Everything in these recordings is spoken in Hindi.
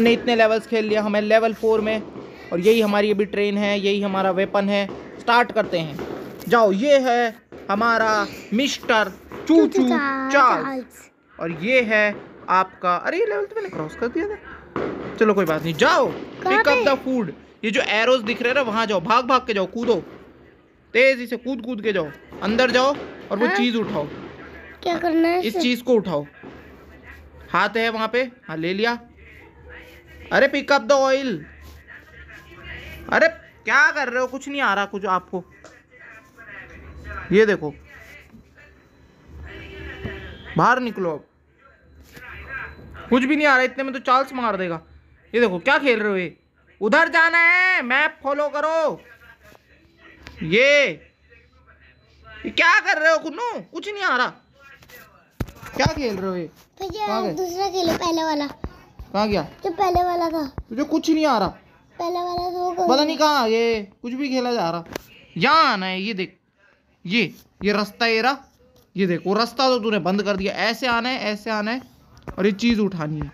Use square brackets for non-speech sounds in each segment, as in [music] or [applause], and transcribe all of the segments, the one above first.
हमने इतने लेवल्स खेल लिया हमें लेवल फोर में और यही हमारी अभी ट्रेन है यही हमारा वेपन है स्टार्ट करते हैं जाओ ये है हमारा मिस्टर चूचू चार्ल्स और ये है आपका अरे ये लेवल तो मैंने क्रॉस कर दिया था चलो कोई बात नहीं जाओ पिकअप द फूड ये जो एरोज दिख रहे ना वहाँ जाओ भाग भाग के जाओ कूदो तेजी से कूद कूद के जाओ अंदर जाओ और वो हाँ। चीज़ उठाओ क्या करना है इस चीज़ को उठाओ हाथ है वहाँ पे हाँ ले लिया अरे पिकअप दो ऑयल अरे क्या कर रहे हो कुछ नहीं आ रहा कुछ आपको ये देखो बाहर निकलो अब कुछ भी नहीं आ रहा इतने में तो चार्ल्स मार देगा ये देखो क्या खेल रहे हो ये उधर जाना है मैप फॉलो करो ये क्या कर रहे हो कुन्नु कुछ नहीं आ रहा क्या खेल रहे हो ये दूसरा खेलो पहले वाला कहाँ गया जो पहले वाला था तुझे कुछ नहीं आ रहा पहले वाला तो पता नहीं कहाँ ये कुछ भी खेला जा रहा यहाँ आना है ये देख ये ये रास्ता ये रहा ये देख वो रास्ता तो तूने बंद कर दिया ऐसे आना है ऐसे आना है और ये चीज़ उठानी है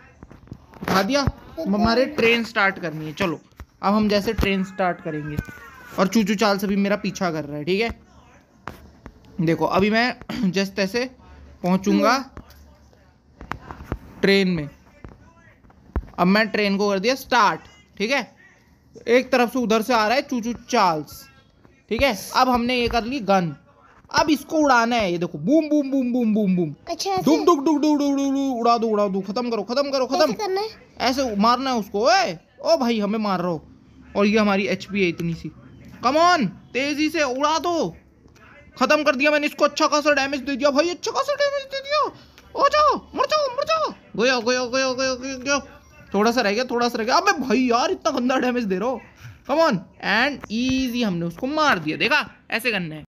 उठा दिया हमारे ट्रेन स्टार्ट करनी है चलो अब हम जैसे ट्रेन स्टार्ट करेंगे और चूचू चाल से भी मेरा पीछा कर रहा है ठीक है देखो अभी मैं [clears throat] जैसे तैसे पहुंचूंगा ट्रेन हम्म। में अब मैं ट्रेन को कर दिया स्टार्ट ठीक है एक तरफ से उधर से आ रहा है चूचू चार्ल्स ठीक है अब हमने ये कर ली गन अब इसको उड़ाना है ये देखो boom boom boom boom boom boom अच्छा डुक डुक डुक डुक डुक डुक उड़ा दो उड़ा दो खत्म करो खत्म करो खत्म ऐसे मारना है उसको ओए ओ भाई हमें मार रहा हो और ये हमारी एच है इतनी सी कमॉन तेजी से उड़ा दो खत्म कर दिया मैंने इसको अच्छा खासा डैमेज दे दिया भाई अच्छा खासा डैमेज दे दिया ओ जाओ मर जाओ मर जाओ गयो गयो गयो गयो गयो थोड़ा सा रह गया थोड़ा सा रह गया अबे भाई यार इतना गंदा डैमेज दे रहा हो कमॉन एंड ईजी हमने उसको मार दिया देखा ऐसे करना है